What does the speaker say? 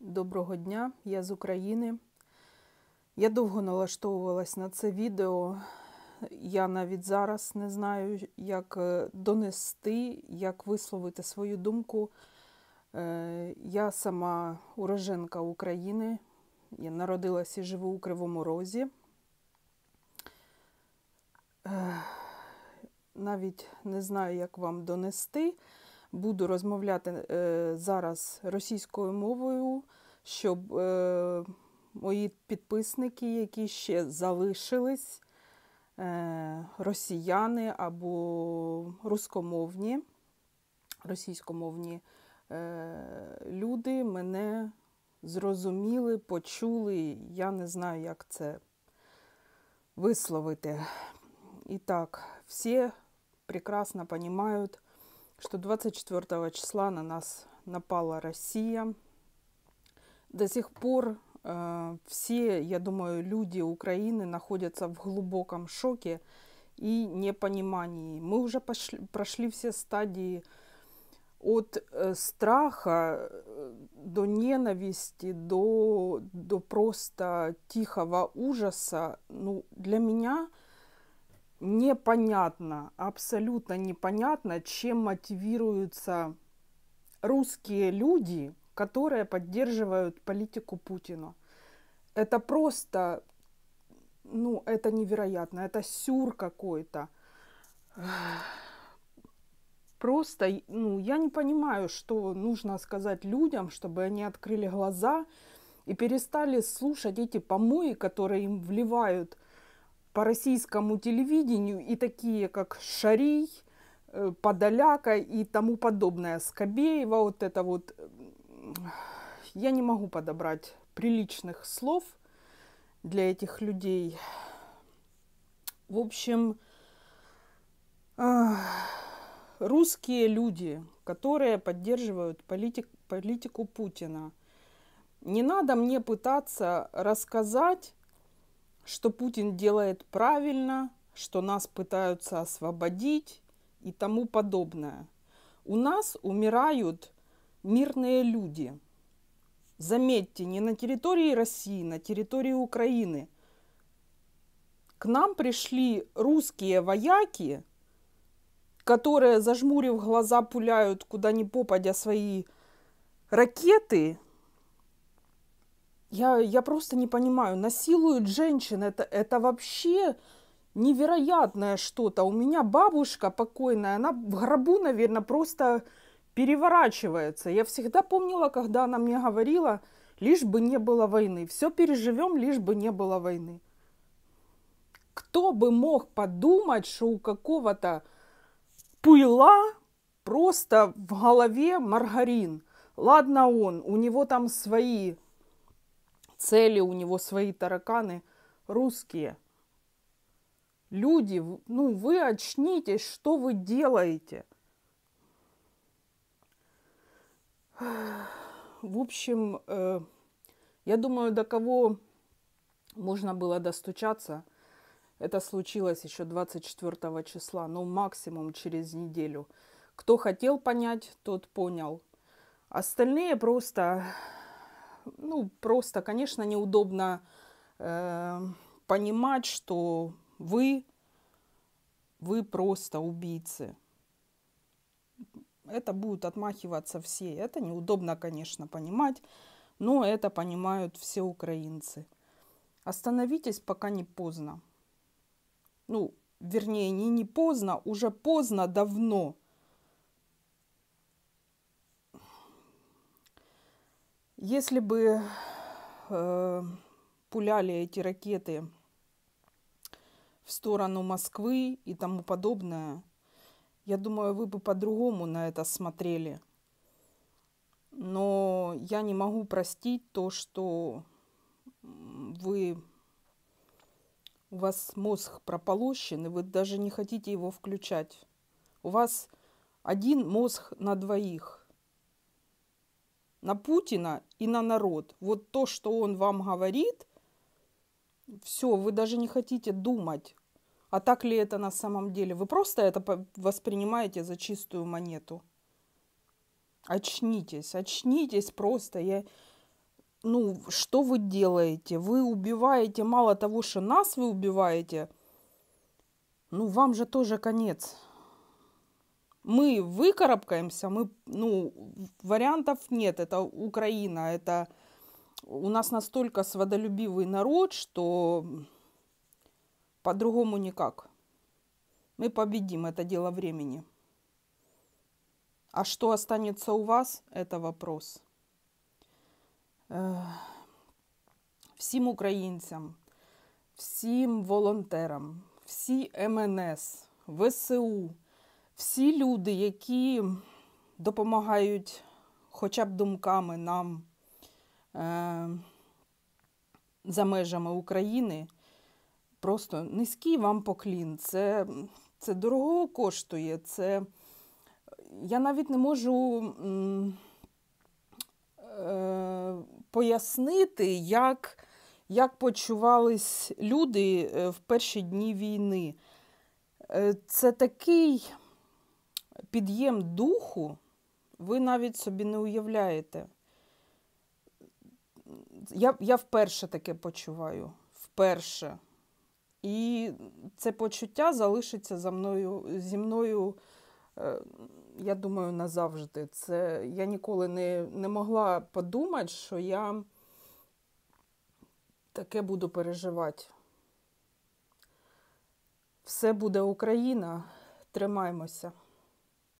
Доброго дня, я з України. Я довго налаштовувалась на це відео. Я навіть зараз не знаю, як е, донести, як висловити свою думку. Е, я сама уроженка України. Я народилася і живу у Кривому Розі. Е, навіть не знаю, як вам донести буду розмовляти е, зараз російською мовою, щоб е, мої підписники, які ще залишились е, росіяни або рускомовні, російськомовні люди мене зрозуміли, почули. Я не знаю, як це висловити. І так, всі прекрасно розуміють. что 24 числа на нас напала Россия. До сих пор э, все, я думаю, люди Украины находятся в глубоком шоке и непонимании. Мы уже пошли, прошли все стадии от э, страха э, до ненависти, до, до просто тихого ужаса. Ну, для меня – непонятно, абсолютно непонятно, чем мотивируются русские люди, которые поддерживают политику Путина. Это просто, ну, это невероятно, это сюр какой-то. Просто, ну, я не понимаю, что нужно сказать людям, чтобы они открыли глаза и перестали слушать эти помои, которые им вливают – по российскому телевидению и такие, как Шарий, э, Подоляка и тому подобное, Скобеева, вот это вот, я не могу подобрать приличных слов для этих людей. В общем, э, русские люди, которые поддерживают политик, политику Путина. Не надо мне пытаться рассказать, что Путин делает правильно, что нас пытаются освободить и тому подобное. У нас умирают мирные люди. Заметьте, не на территории России, на территории Украины. К нам пришли русские вояки, которые, зажмурив глаза, пуляют куда ни попадя свои ракеты – я, я просто не понимаю. Насилуют женщин. Это, это вообще невероятное что-то. У меня бабушка покойная, она в гробу, наверное, просто переворачивается. Я всегда помнила, когда она мне говорила, лишь бы не было войны. Все переживем, лишь бы не было войны. Кто бы мог подумать, что у какого-то пыла просто в голове маргарин. Ладно он, у него там свои цели, у него свои тараканы русские. Люди, ну вы очнитесь, что вы делаете? В общем, э, я думаю, до кого можно было достучаться, это случилось еще 24 числа, ну максимум через неделю. Кто хотел понять, тот понял. Остальные просто ну, просто, конечно, неудобно э, понимать, что вы, вы просто убийцы. Это будут отмахиваться все. Это неудобно, конечно, понимать, но это понимают все украинцы. Остановитесь, пока не поздно. Ну, вернее, не не поздно, уже поздно давно – Если бы э, пуляли эти ракеты в сторону Москвы и тому подобное, я думаю, вы бы по-другому на это смотрели. Но я не могу простить то, что вы у вас мозг прополощен, и вы даже не хотите его включать. У вас один мозг на двоих на Путина и на народ. Вот то, что он вам говорит, все, вы даже не хотите думать, а так ли это на самом деле. Вы просто это воспринимаете за чистую монету. Очнитесь, очнитесь просто. Я... Ну, что вы делаете? Вы убиваете, мало того, что нас вы убиваете, ну, вам же тоже конец мы выкарабкаемся, мы, ну, вариантов нет, это Украина, это у нас настолько сводолюбивый народ, что по-другому никак. Мы победим, это дело времени. А что останется у вас, это вопрос. всем украинцам, всем волонтерам, всі МНС, ВСУ – Всі люди, які допомагають хоча б думками нам е, за межами України, просто низький вам поклін. Це це дорого коштує. Це я навіть не можу е, пояснити, як, як почувались люди е, в перші дні війни. Е, це такий під'єм духу ви навіть собі не уявляєте. Я, Я вперше таке почуваю. Вперше. І це почуття залишиться за мною, зі мною, е, я думаю, назавжди. Це Я ніколи не не могла подумати, що я таке буду переживати. Все буде Україна, тримаймося.